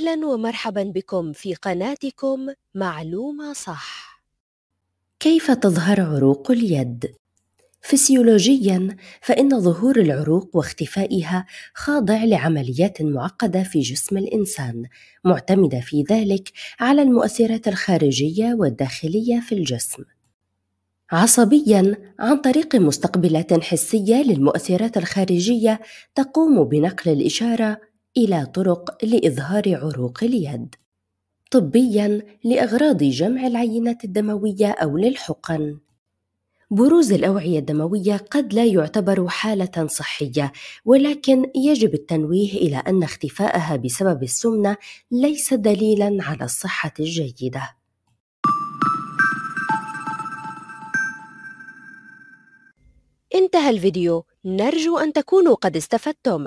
أهلا ومرحبا بكم في قناتكم معلومة صح. كيف تظهر عروق اليد؟ فسيولوجيا فإن ظهور العروق واختفائها خاضع لعمليات معقدة في جسم الإنسان، معتمدة في ذلك على المؤثرات الخارجية والداخلية في الجسم. عصبيا عن طريق مستقبلات حسيه للمؤثرات الخارجيه تقوم بنقل الاشاره الى طرق لاظهار عروق اليد طبيا لاغراض جمع العينات الدمويه او للحقن بروز الاوعيه الدمويه قد لا يعتبر حاله صحيه ولكن يجب التنويه الى ان اختفاءها بسبب السمنه ليس دليلا على الصحه الجيده انتهى الفيديو نرجو ان تكونوا قد استفدتم